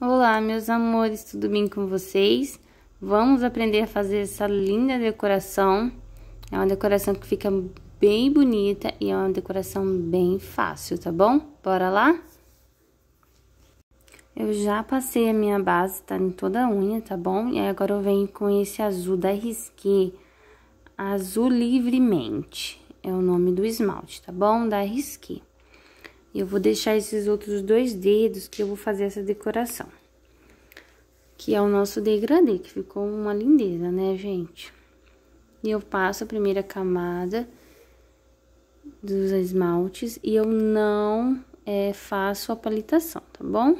Olá, meus amores, tudo bem com vocês? Vamos aprender a fazer essa linda decoração. É uma decoração que fica bem bonita e é uma decoração bem fácil, tá bom? Bora lá? Eu já passei a minha base, tá em toda a unha, tá bom? E agora eu venho com esse azul da Risqué, Azul Livremente, é o nome do esmalte, tá bom? Da Risqué. Eu vou deixar esses outros dois dedos que eu vou fazer essa decoração. Que é o nosso degradê, que ficou uma lindeza, né, gente? E eu passo a primeira camada dos esmaltes e eu não é, faço a palitação, tá bom?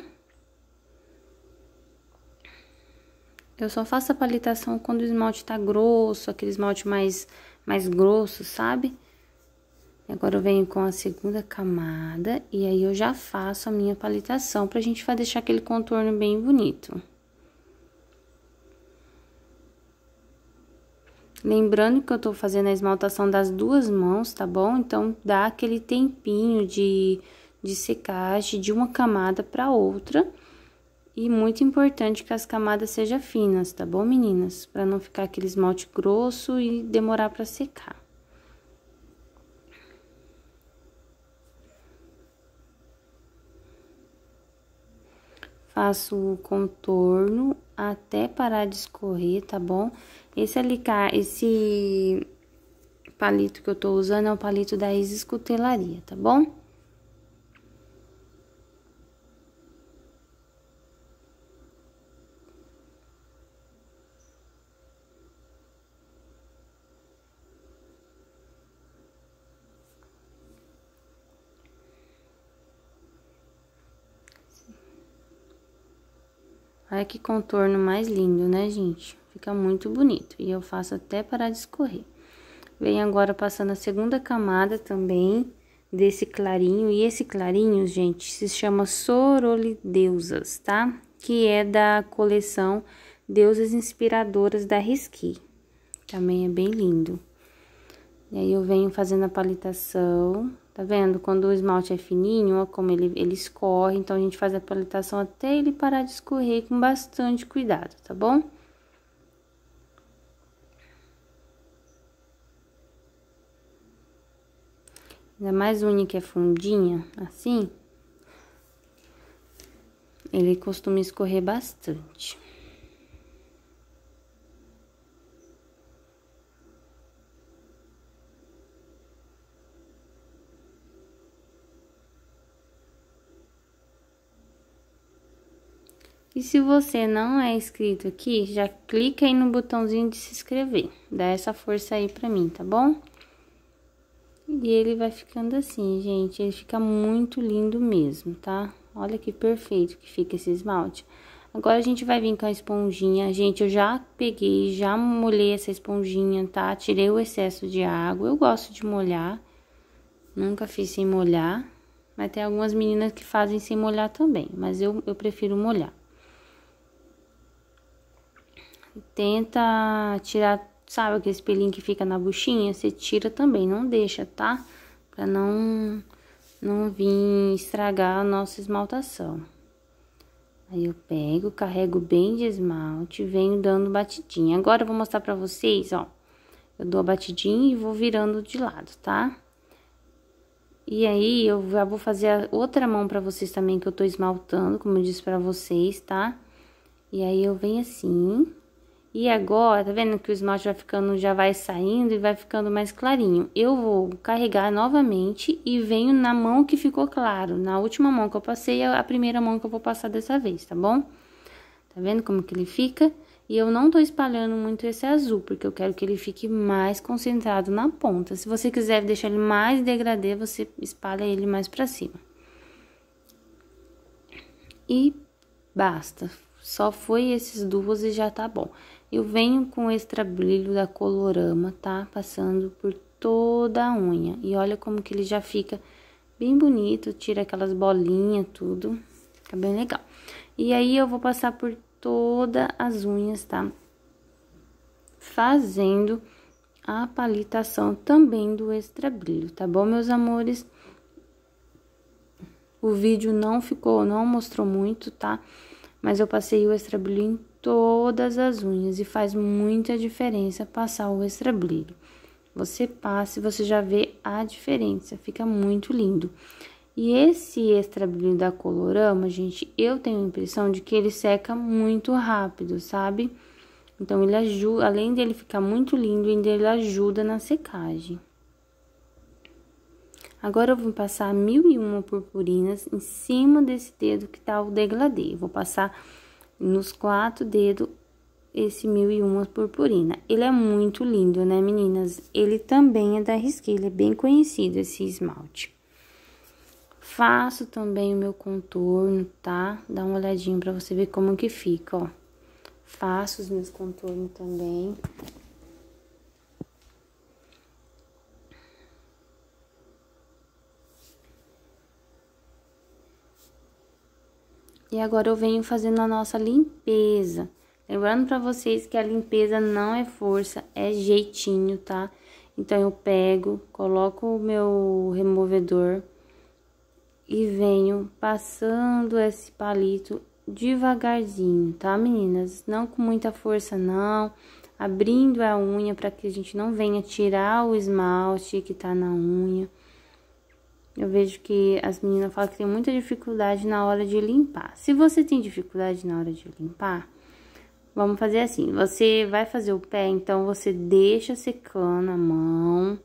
Eu só faço a palitação quando o esmalte tá grosso, aquele esmalte mais, mais grosso, Sabe? agora eu venho com a segunda camada e aí eu já faço a minha palitação pra gente vai deixar aquele contorno bem bonito. Lembrando que eu tô fazendo a esmaltação das duas mãos, tá bom? Então, dá aquele tempinho de, de secagem de uma camada pra outra. E muito importante que as camadas sejam finas, tá bom, meninas? Pra não ficar aquele esmalte grosso e demorar pra secar. faço o contorno até parar de escorrer, tá bom? Esse alicate, esse palito que eu tô usando é o palito da Isis Cutelaria, tá bom? Olha que contorno mais lindo, né, gente? Fica muito bonito. E eu faço até parar de escorrer. Venho agora passando a segunda camada também desse clarinho. E esse clarinho, gente, se chama Sorolideusas, tá? Que é da coleção Deusas Inspiradoras da Risqui. Também é bem lindo. E aí, eu venho fazendo a palitação. Tá vendo? Quando o esmalte é fininho, ó, como ele, ele escorre, então a gente faz a paletação até ele parar de escorrer com bastante cuidado, tá bom? Ainda mais unha que é fundinha, assim, ele costuma escorrer bastante. E se você não é inscrito aqui, já clica aí no botãozinho de se inscrever. Dá essa força aí pra mim, tá bom? E ele vai ficando assim, gente. Ele fica muito lindo mesmo, tá? Olha que perfeito que fica esse esmalte. Agora a gente vai vir com a esponjinha. Gente, eu já peguei, já molhei essa esponjinha, tá? Tirei o excesso de água. Eu gosto de molhar. Nunca fiz sem molhar. Mas tem algumas meninas que fazem sem molhar também. Mas eu, eu prefiro molhar tenta tirar, sabe aquele espelhinho que fica na buchinha? Você tira também, não deixa, tá? Pra não, não vir estragar a nossa esmaltação. Aí eu pego, carrego bem de esmalte, venho dando batidinha. Agora eu vou mostrar pra vocês, ó. Eu dou a batidinha e vou virando de lado, tá? E aí, eu já vou fazer a outra mão pra vocês também, que eu tô esmaltando, como eu disse pra vocês, tá? E aí, eu venho assim, e agora, tá vendo que o esmalte vai ficando, já vai saindo e vai ficando mais clarinho. Eu vou carregar novamente e venho na mão que ficou claro. Na última mão que eu passei, é a primeira mão que eu vou passar dessa vez, tá bom? Tá vendo como que ele fica? E eu não tô espalhando muito esse azul, porque eu quero que ele fique mais concentrado na ponta. Se você quiser deixar ele mais degradê, você espalha ele mais pra cima. E basta. Só foi esses duas e já tá bom. Eu venho com extra brilho da Colorama, tá? Passando por toda a unha. E olha como que ele já fica bem bonito, tira aquelas bolinhas, tudo. Fica bem legal. E aí, eu vou passar por todas as unhas, tá? Fazendo a palitação também do extra brilho, tá bom, meus amores? O vídeo não ficou, não mostrou muito, tá? Mas eu passei o extra brilho em todas as unhas e faz muita diferença passar o extra brilho. Você passa e você já vê a diferença, fica muito lindo. E esse extra brilho da Colorama, gente, eu tenho a impressão de que ele seca muito rápido, sabe? Então ele ajuda, além dele ficar muito lindo, ainda ele ajuda na secagem. Agora eu vou passar mil e uma purpurinas em cima desse dedo que tá o degradê. vou passar nos quatro dedos esse mil e uma purpurina. Ele é muito lindo, né, meninas? Ele também é da Risqué, é bem conhecido esse esmalte. Faço também o meu contorno, tá? Dá uma olhadinha pra você ver como que fica, ó. Faço os meus contornos também. E agora eu venho fazendo a nossa limpeza. Lembrando para vocês que a limpeza não é força, é jeitinho, tá? Então eu pego, coloco o meu removedor e venho passando esse palito devagarzinho, tá, meninas? Não com muita força, não. Abrindo a unha para que a gente não venha tirar o esmalte que tá na unha. Eu vejo que as meninas falam que tem muita dificuldade na hora de limpar. Se você tem dificuldade na hora de limpar, vamos fazer assim. Você vai fazer o pé, então você deixa secando a mão,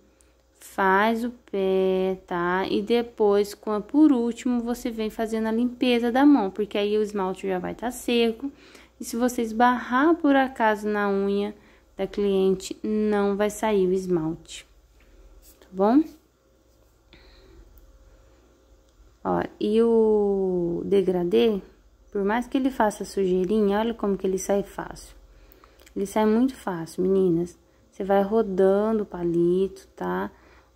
faz o pé, tá? E depois, por último, você vem fazendo a limpeza da mão, porque aí o esmalte já vai estar tá seco. E se você esbarrar por acaso na unha da cliente, não vai sair o esmalte, tá bom? E o degradê, por mais que ele faça sujeirinha, olha como que ele sai fácil. Ele sai muito fácil, meninas. Você vai rodando o palito, tá?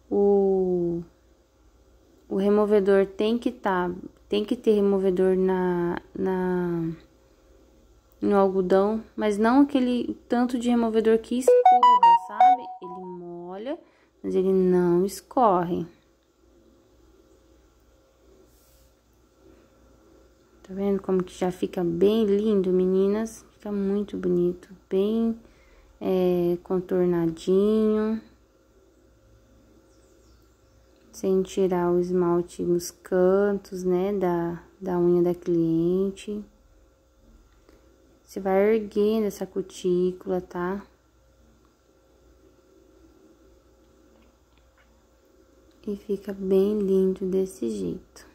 O, o removedor tem que tá, tem que ter removedor na, na no algodão, mas não aquele tanto de removedor que escorra, sabe? Ele molha, mas ele não escorre. Tá vendo como que já fica bem lindo, meninas? Fica muito bonito, bem é, contornadinho. Sem tirar o esmalte nos cantos, né, da, da unha da cliente. Você vai erguendo essa cutícula, tá? E fica bem lindo desse jeito.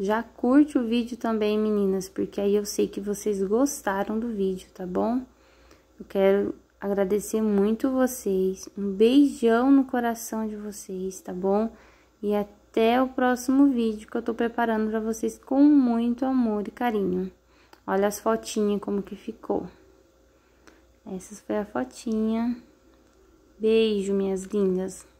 Já curte o vídeo também, meninas, porque aí eu sei que vocês gostaram do vídeo, tá bom? Eu quero agradecer muito vocês, um beijão no coração de vocês, tá bom? E até o próximo vídeo que eu tô preparando pra vocês com muito amor e carinho. Olha as fotinhas como que ficou. Essa foi a fotinha. Beijo, minhas lindas.